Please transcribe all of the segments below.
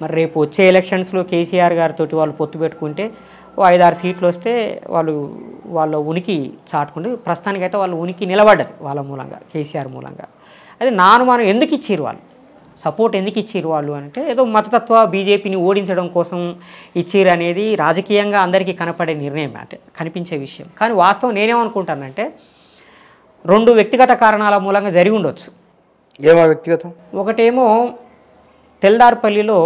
మరి రేపు వచ్చే ఎలక్షన్స్లో కేసీఆర్ గారితో వాళ్ళు పొత్తు పెట్టుకుంటే ఐదారు సీట్లు వస్తే వాళ్ళు వాళ్ళ ఉనికి చాటుకుంటే ప్రస్తుతానికైతే వాళ్ళ ఉనికి నిలబడ్డది వాళ్ళ మూలంగా కేసీఆర్ మూలంగా అది నానుమానం ఎందుకు ఇచ్చారు వాళ్ళు సపోర్ట్ ఎందుకు ఇచ్చారు వాళ్ళు అంటే ఏదో మతతత్వ బీజేపీని ఓడించడం కోసం ఇచ్చారు అనేది రాజకీయంగా అందరికీ కనపడే నిర్ణయం అంటే కనిపించే విషయం కానీ వాస్తవం నేనేమనుకుంటానంటే రెండు వ్యక్తిగత కారణాల మూలంగా జరిగి ఉండొచ్చు ఏమో వ్యక్తిగతం ఒకటేమో తెల్దార్పల్లిలో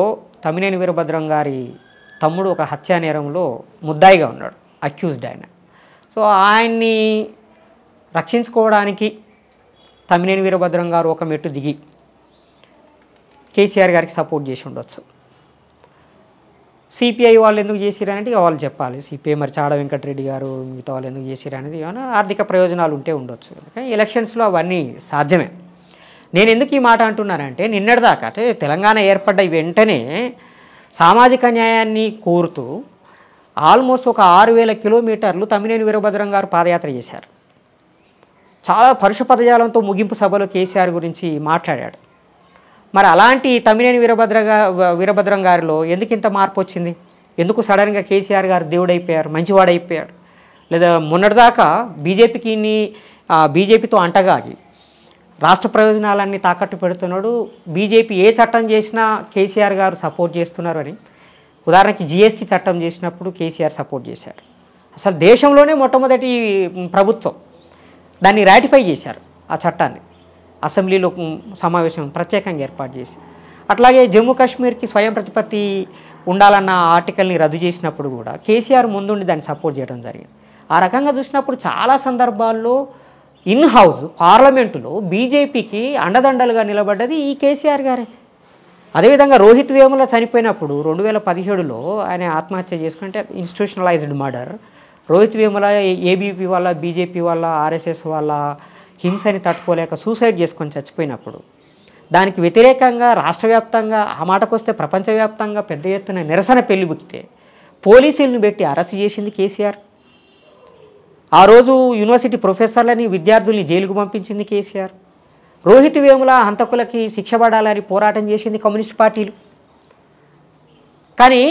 తమినేని వీరభద్రం గారి తమ్ముడు ఒక హత్యా నేరంలో ముద్దాయిగా ఉన్నాడు అక్యూజ్డ్ ఆయన సో ఆయన్ని రక్షించుకోవడానికి తమినేని వీరభద్రం గారు ఒక మెట్టు దిగి కేసీఆర్ గారికి సపోర్ట్ చేసి ఉండొచ్చు సిపిఐ వాళ్ళు ఎందుకు చేసిరనేది వాళ్ళు చెప్పాలి సిపిఐ మరి చాడ వెంకటరెడ్డి గారు మిగతా వాళ్ళు ఎందుకు చేసిరనేది ఏమైనా ఆర్థిక ప్రయోజనాలు ఉంటే ఉండొచ్చు కానీ ఎలక్షన్స్లో అవన్నీ సాధ్యమే నేను ఎందుకు ఈ మాట అంటున్నానంటే నిన్నటిదాకా అంటే తెలంగాణ ఏర్పడ్డ వెంటనే సామాజిక న్యాయాన్ని కోరుతూ ఆల్మోస్ట్ ఒక ఆరు వేల కిలోమీటర్లు తమ్మినేని వీరభద్రం గారు పాదయాత్ర చేశారు చాలా పరుష పదజాలంతో ముగింపు సభలో కేసీఆర్ గురించి మాట్లాడాడు మరి అలాంటి తమ్మినేని వీరభద్ర వీరభద్రం గారిలో ఎందుకు ఇంత మార్పు వచ్చింది ఎందుకు సడన్గా కేసీఆర్ గారు దేవుడైపోయారు మంచివాడైపోయాడు లేదా మొన్నటిదాకా బీజేపీకి బీజేపీతో అంటగాగి రాష్ట్ర ప్రయోజనాలన్నీ తాకట్టు పెడుతున్నాడు బీజేపీ ఏ చట్టం చేసినా కేసీఆర్ గారు సపోర్ట్ చేస్తున్నారు అని ఉదాహరణకి జిఎస్టీ చట్టం చేసినప్పుడు కేసీఆర్ సపోర్ట్ చేశారు అసలు దేశంలోనే మొట్టమొదటి ప్రభుత్వం దాన్ని రాటిఫై చేశారు ఆ చట్టాన్ని అసెంబ్లీలో సమావేశం ప్రత్యేకంగా ఏర్పాటు చేసి అట్లాగే జమ్మూ కాశ్మీర్కి స్వయం ప్రతిపత్తి ఉండాలన్న ఆర్టికల్ని రద్దు చేసినప్పుడు కూడా కేసీఆర్ ముందుండి దాన్ని సపోర్ట్ చేయడం జరిగింది ఆ రకంగా చూసినప్పుడు చాలా సందర్భాల్లో ఇన్ హౌస్ పార్లమెంటులో బీజేపీకి అండదండలుగా నిలబడ్డది ఈ కేసీఆర్ గారే అదేవిధంగా రోహిత్ వేముల చనిపోయినప్పుడు రెండు వేల పదిహేడులో ఆయన ఆత్మహత్య చేసుకుంటే ఇన్స్టిట్యూషనలైజ్డ్ మర్డర్ రోహిత్ వేముల ఏబీపీ వాళ్ళ బీజేపీ వాళ్ళ ఆర్ఎస్ఎస్ వాళ్ళ హింసని తట్టుకోలేక సూసైడ్ చేసుకొని చచ్చిపోయినప్పుడు దానికి వ్యతిరేకంగా రాష్ట్ర వ్యాప్తంగా ఆ మాటకొస్తే ప్రపంచవ్యాప్తంగా పెద్ద ఎత్తున నిరసన పెళ్లి బుక్కితే పోలీసులను పెట్టి అరెస్ట్ చేసింది కేసీఆర్ ఆ రోజు యూనివర్సిటీ ప్రొఫెసర్లని విద్యార్థుల్ని జైలుకు పంపించింది కేసీఆర్ రోహిత్ వేముల హంతకులకి శిక్ష పడాలని పోరాటం చేసింది కమ్యూనిస్ట్ పార్టీలు కానీ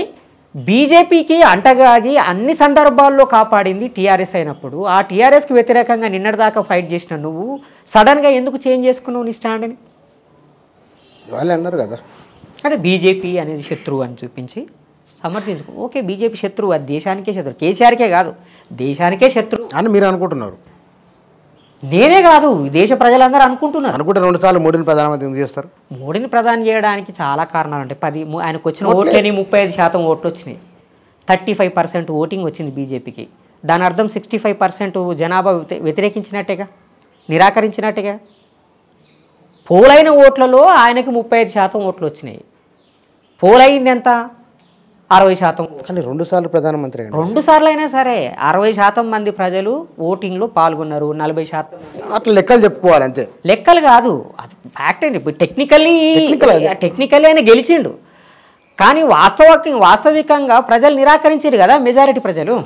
బీజేపీకి అంటగాగి అన్ని సందర్భాల్లో కాపాడింది టీఆర్ఎస్ అయినప్పుడు ఆ టీఆర్ఎస్కి వ్యతిరేకంగా నిన్నటిదాకా ఫైట్ చేసిన నువ్వు సడన్గా ఎందుకు చేంజ్ చేసుకున్నావు నీ స్టాండ్ని వాళ్ళు అన్నారు కదా అంటే బీజేపీ అనేది శత్రువు అని చూపించి సమర్థించుకో ఓకే బీజేపీ శత్రువు అది దేశానికే శత్రువు కేసీఆర్కే కాదు దేశానికే శత్రువు అని మీరు అనుకుంటున్నారు నేనే కాదు దేశ ప్రజలందరూ అనుకుంటున్నారు అనుకుంటే రెండు సార్లు మోడీని ప్రధానమంత్రి చేస్తారు మోడీని ప్రధాని చేయడానికి చాలా కారణాలు ఉంటాయి పది ఆయనకు వచ్చిన ఓట్లని ముప్పై ఐదు శాతం ఓట్లు వచ్చినాయి థర్టీ ఫైవ్ పర్సెంట్ ఓటింగ్ వచ్చింది బీజేపీకి దాని అర్థం సిక్స్టీ ఫైవ్ పర్సెంట్ జనాభా వ్యతిరేకించినట్టేగా నిరాకరించినట్టుగా పోలైన ఓట్లలో ఆయనకి ముప్పై ఐదు శాతం ఓట్లు వచ్చినాయి పోలైంది ఎంత అరవై శాతం కానీ రెండు సార్లు ప్రధానమంత్రి రెండు సార్లు అయినా సరే అరవై శాతం మంది ప్రజలు ఓటింగ్లో పాల్గొన్నారు నలభై శాతం అట్లా లెక్కలు చెప్పుకోవాలి అంతే లెక్కలు కాదు అది ఫ్యాక్ట్ అండి టెక్నికల్లీ టెక్నికల్లీ ఆయన గెలిచిండు కానీ వాస్తవ వాస్తవికంగా ప్రజలు నిరాకరించారు కదా మెజారిటీ ప్రజలు